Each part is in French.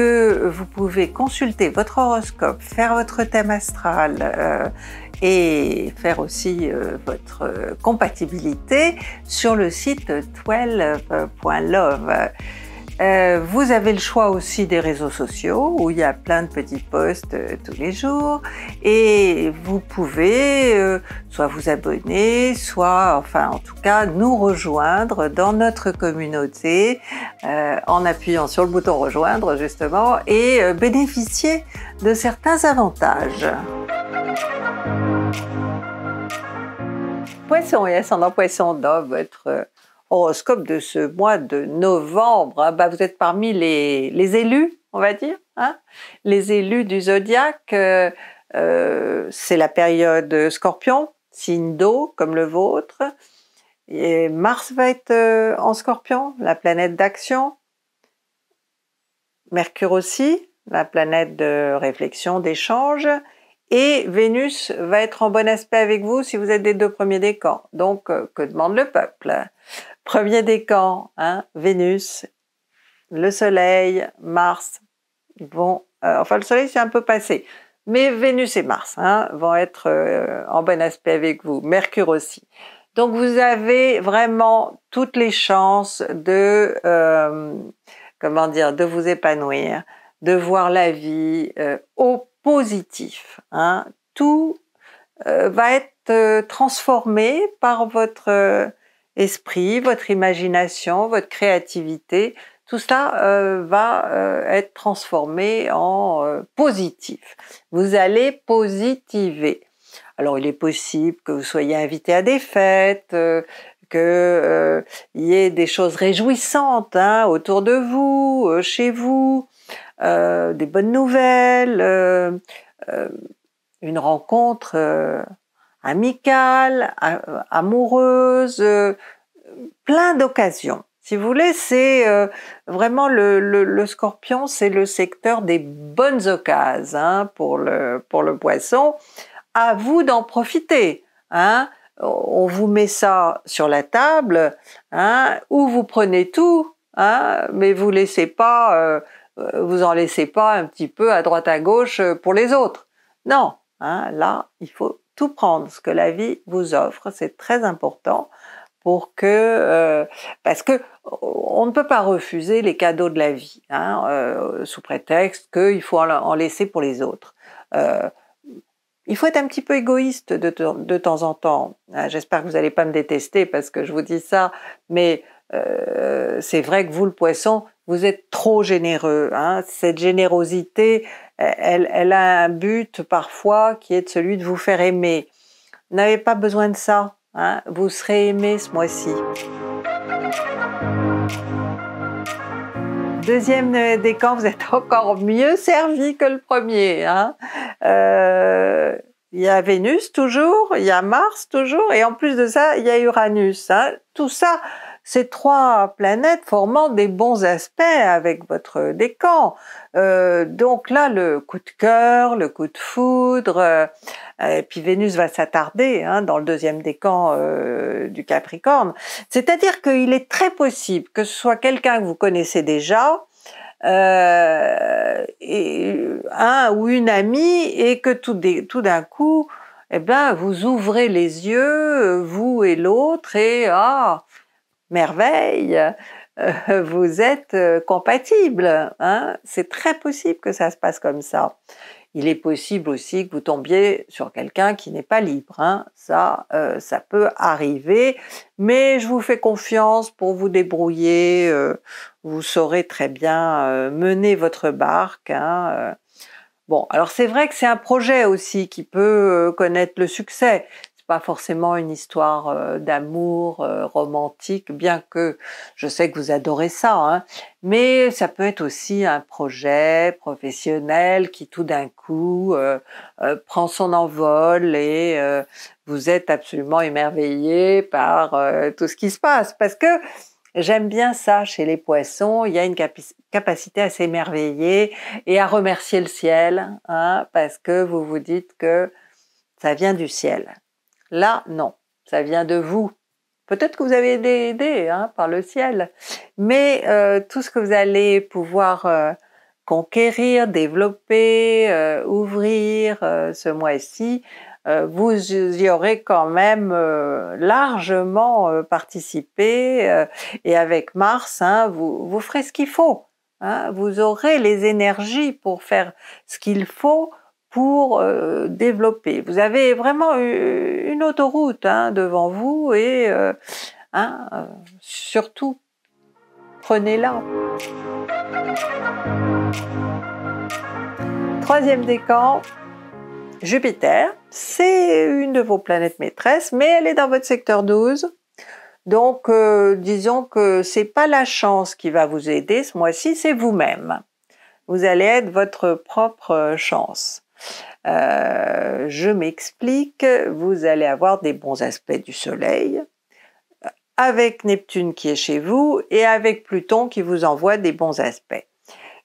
vous pouvez consulter votre horoscope, faire votre thème astral euh, et faire aussi euh, votre compatibilité sur le site 12.love. Euh, vous avez le choix aussi des réseaux sociaux où il y a plein de petits posts euh, tous les jours et vous pouvez euh, soit vous abonner, soit enfin en tout cas nous rejoindre dans notre communauté en appuyant sur le bouton rejoindre justement et bénéficier de certains avantages. Poisson et ascendant poisson dans votre horoscope de ce mois de novembre. Hein. Bah, vous êtes parmi les, élus, on va dire, hein. les élus du zodiaque. Euh, euh, c'est la période scorpion, signe d'eau comme le vôtre. Et Mars va être euh, en scorpion, la planète d'action. Mercure aussi, la planète de réflexion, d'échange. Et Vénus va être en bon aspect avec vous si vous êtes des deux premiers décans. Donc, que demande le peuple Premier décan, hein, Vénus, le Soleil, Mars Bon, euh, enfin, le Soleil, c'est un peu passé. Mais Vénus et Mars hein, vont être euh, en bon aspect avec vous. Mercure aussi. Donc, vous avez vraiment toutes les chances de... Euh, comment dire De vous épanouir, de voir la vie au positif. Hein. Tout va être transformé par votre esprit, votre imagination, votre créativité, tout ça euh, va euh, être transformé en euh, positif. Vous allez positiver. Alors il est possible que vous soyez invité à des fêtes, que qu'il y ait des choses réjouissantes hein, autour de vous, chez vous, des bonnes nouvelles, une rencontre amicales, amoureuse, euh, plein d'occasions. Si vous voulez, c'est euh, vraiment le, scorpion, c'est le secteur des bonnes occasions hein, pour, le, poisson. À vous d'en profiter. Hein. On vous met ça sur la table, hein, ou vous prenez tout, hein, mais vous laissez pas, euh, vous en laissez pas un petit peu à droite à gauche pour les autres. Non, là, il faut prendre ce que la vie vous offre, c'est très important pour que euh, parce que on ne peut pas refuser les cadeaux de la vie hein, euh, sous prétexte qu'il faut en laisser pour les autres. Euh, il faut être un petit peu égoïste de, de temps en temps. Hein. J'espère que vous n'allez pas me détester parce que je vous dis ça, mais c'est vrai que vous, le poisson, vous êtes trop généreux. Hein. Cette générosité, e-, elle, a un but parfois qui est celui de vous faire aimer. Vous n'avez pas besoin de ça. Hein. Vous serez aimé ce mois-ci. Deuxième euh, décan, vous êtes encore mieux servi que le premier. Hein. Euh, il y a Vénus toujours, il y a Mars toujours, et en plus de ça, il y a Uranus. Tout ça, ces trois planètes formant des bons aspects avec votre décan. Euh, donc là, le coup de cœur, le coup de foudre, euh, et puis Vénus va s'attarder hein, dans le deuxième décan euh, du Capricorne. C'est-à-dire qu'il est très possible que ce soit quelqu'un que vous connaissez déjà, et un ou une amie, et que tout d'un coup, eh ben, vous ouvrez les yeux, vous et l'autre, et ah, merveille, euh, vous êtes euh, compatible. Hein C'est très possible que ça se passe comme ça. Il est possible aussi que vous tombiez sur quelqu'un qui n'est pas libre. Hein. Ça, euh, ça peut arriver. Mais je vous fais confiance pour vous débrouiller. vous saurez très bien mener votre barque. Hein, bon, alors c'est vrai que c'est un projet aussi qui peut connaître le succès pas forcément une histoire euh, d'amour euh, romantique, bien que je sais que vous adorez ça, hein. mais ça peut être aussi un projet professionnel qui tout d'un coup euh, prend son envol et vous êtes absolument émerveillé par tout ce qui se passe, parce que J'aime bien ça chez les poissons, il y a une capacité à s'émerveiller et à remercier le ciel, hein, parce que vous vous dites que ça vient du ciel. Là, non, ça vient de vous. Peut-être que vous avez été aidé hein, par le ciel, mais euh, tout ce que vous allez pouvoir euh, conquérir, développer, euh, ouvrir ce mois-ci, vous y aurez quand même largement participé et avec Mars, hein, vous, ferez ce qu'il faut. Hein. vous aurez les énergies pour faire ce qu'il faut pour euh, développer. Vous avez vraiment une autoroute hein, devant vous et euh, hein, euh, surtout, prenez-la. Troisième décan, Jupiter. C'est une de vos planètes maîtresses, mais elle est dans votre secteur 12. Donc, disons que c'est pas la chance qui va vous aider ce mois-ci, c'est vous-même vous allez être votre propre chance. Euh, je m'explique, vous allez avoir des bons aspects du Soleil avec Neptune qui est chez vous et avec Pluton qui vous envoie des bons aspects.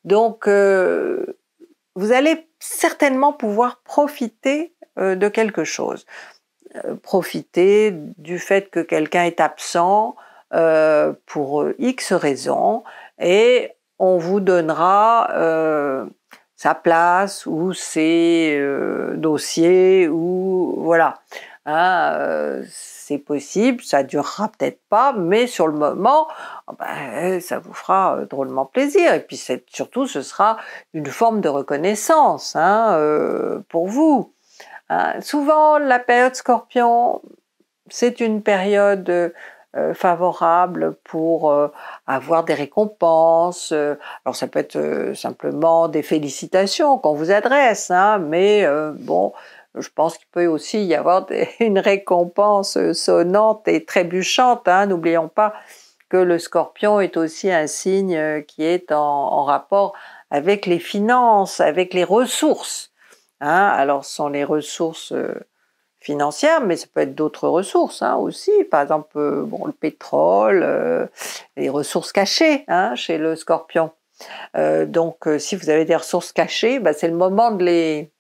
Donc, euh, vous allez certainement pouvoir profiter euh, de quelque chose. profiter du fait que quelqu'un est absent pour X raisons et on vous donnera sa place ou ses euh, dossiers ou voilà. Hein, euh, c'est possible, ça durera peut-être pas, mais sur le moment, oh ben, ça vous fera euh, drôlement plaisir. Et puis surtout, ce sera une forme de reconnaissance hein, pour vous. Hein, souvent, la période scorpion, c'est une période euh, favorable pour euh, avoir des récompenses. Euh, alors ça peut être simplement des félicitations qu'on vous adresse, hein, mais bon, je pense qu'il peut aussi y avoir une récompense sonnante et trébuchante. Hein. N'oublions pas que le scorpion est aussi un signe qui est en, en rapport avec les finances, avec les ressources. Hein. Alors ce sont les ressources financière, mais ça peut être d'autres ressources hein, aussi. Par exemple, euh, le pétrole, euh, les ressources cachées hein, chez le scorpion. Euh, donc, si vous avez des ressources cachées, bah, c'est le moment de les,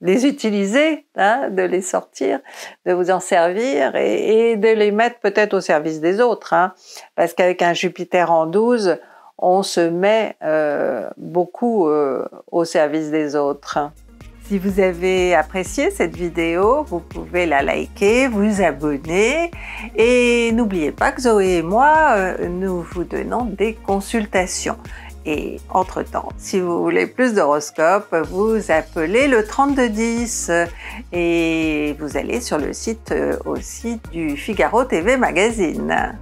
les utiliser, hein, de les sortir, de vous en servir et, et de les mettre peut-être au service des autres. parce qu'avec un Jupiter en 12, on se met beaucoup au service des autres. Si vous avez apprécié cette vidéo, vous pouvez la liker, vous abonner et n'oubliez pas que Zoé et moi, euh, nous vous donnons des consultations. Et entre-temps, si vous voulez plus d'horoscopes, vous appelez le 3210 et vous allez sur le site euh, aussi du Figaro TV Magazine.